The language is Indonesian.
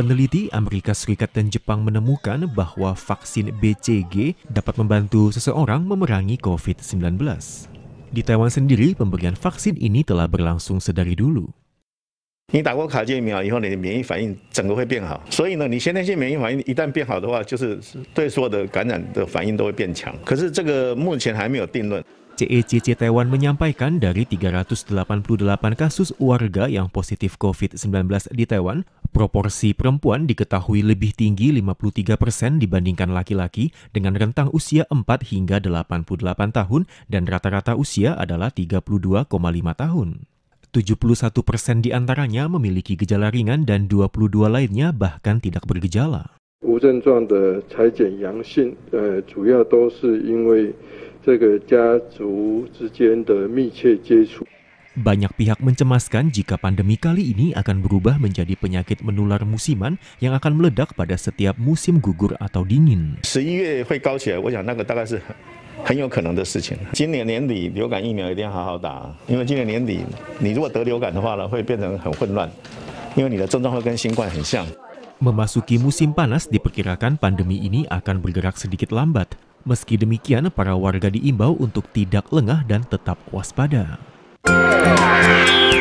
Peneliti Amerika Serikat dan Jepang menemukan bahwa vaksin BCG dapat membantu seseorang memerangi COVID-19. Di Taiwan sendiri, pemberian vaksin ini telah berlangsung sedari dulu. E CECC Taiwan menyampaikan dari 388 kasus warga yang positif COVID-19 di Taiwan, Proporsi perempuan diketahui lebih tinggi 53% persen dibandingkan laki-laki dengan rentang usia 4 hingga 88 tahun dan rata-rata usia adalah 32,5 tahun. 71 persen diantaranya memiliki gejala ringan dan 22 lainnya bahkan tidak bergejala. 无症状的裁剪阳性，呃，主要都是因为这个家族之间的密切接触。banyak pihak mencemaskan jika pandemi kali ini akan berubah menjadi penyakit menular musiman yang akan meledak pada setiap musim gugur atau dingin. 11 musim panas, diperkirakan pandemi ini akan bergerak sedikit lambat. Meski demikian, para warga diimbau untuk tidak lengah dan tetap waspada. Thank you.